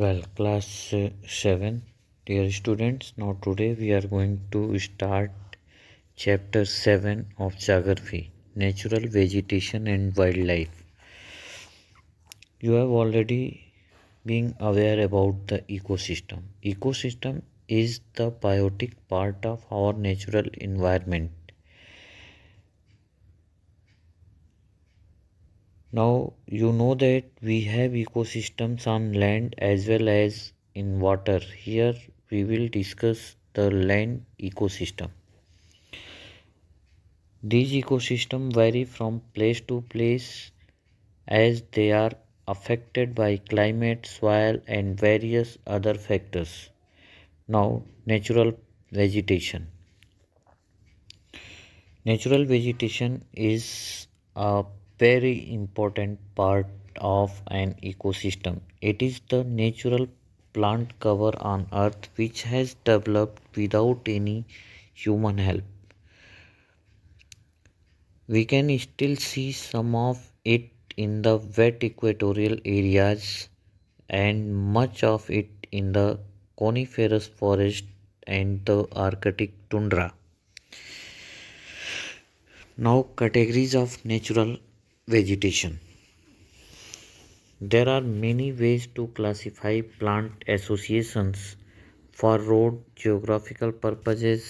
well class uh, 7 dear students now today we are going to start chapter 7 of geography natural vegetation and wildlife you have already been aware about the ecosystem ecosystem is the biotic part of our natural environment Now you know that we have ecosystems on land as well as in water. Here we will discuss the land ecosystem. These ecosystems vary from place to place as they are affected by climate, soil and various other factors. Now natural vegetation. Natural vegetation is a very important part of an ecosystem. It is the natural plant cover on earth which has developed without any human help. We can still see some of it in the wet equatorial areas and much of it in the coniferous forest and the arctic tundra. Now categories of natural vegetation there are many ways to classify plant associations for road geographical purposes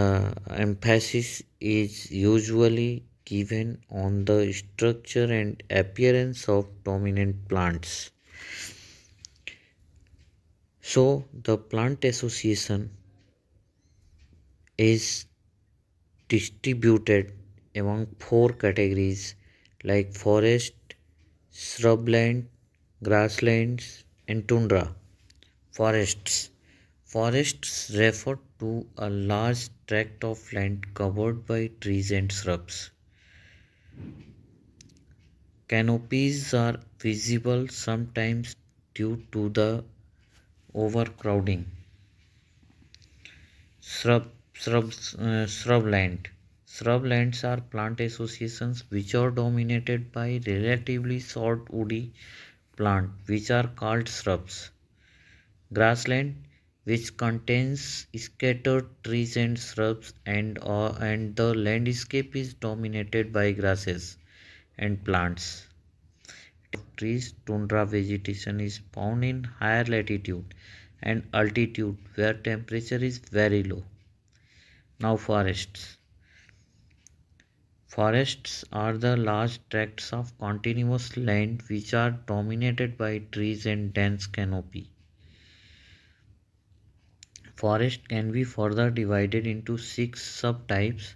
uh, emphasis is usually given on the structure and appearance of dominant plants so the plant association is distributed among four categories like forest, shrubland, grasslands, and tundra. Forests. Forests refer to a large tract of land covered by trees and shrubs. Canopies are visible sometimes due to the overcrowding. Shrub, shrubs, uh, shrubland Shrublands are plant associations which are dominated by relatively short woody plants which are called shrubs. Grassland which contains scattered trees and shrubs and, uh, and the landscape is dominated by grasses and plants. Trees tundra vegetation is found in higher latitude and altitude where temperature is very low. Now forests. Forests are the large tracts of continuous land which are dominated by trees and dense canopy. Forest can be further divided into six subtypes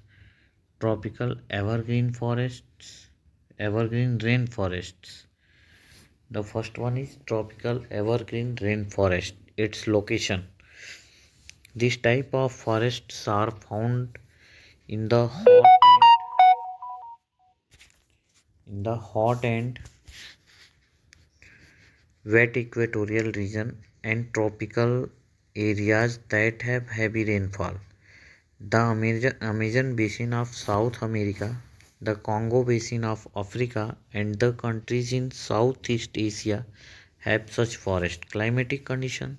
tropical evergreen forests, evergreen rainforests. The first one is tropical evergreen rainforest, its location. This type of forests are found in the hot the hot and wet equatorial region and tropical areas that have heavy rainfall. The Amazon, basin of South America, the Congo basin of Africa, and the countries in Southeast Asia have such forest climatic condition.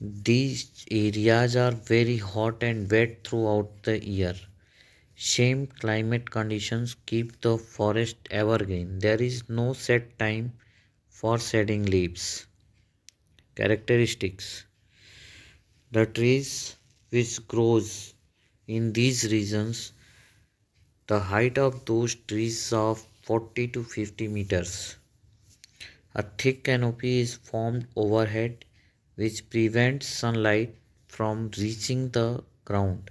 These areas are very hot and wet throughout the year. Same climate conditions keep the forest evergreen. There is no set time for shedding leaves. Characteristics The trees which grows in these regions, the height of those trees are 40 to 50 meters. A thick canopy is formed overhead which prevents sunlight from reaching the ground.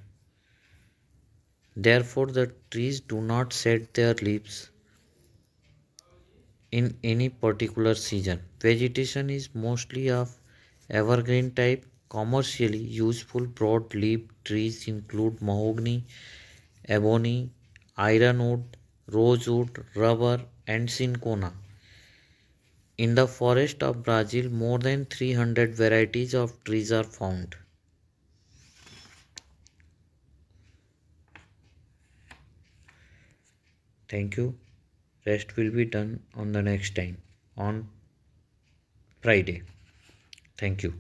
Therefore, the trees do not shed their leaves in any particular season. Vegetation is mostly of evergreen type. Commercially useful broad-leaved trees include mahogany, ebony, ironwood, rosewood, rubber, and cinchona. In the forest of Brazil, more than 300 varieties of trees are found. thank you rest will be done on the next time on friday thank you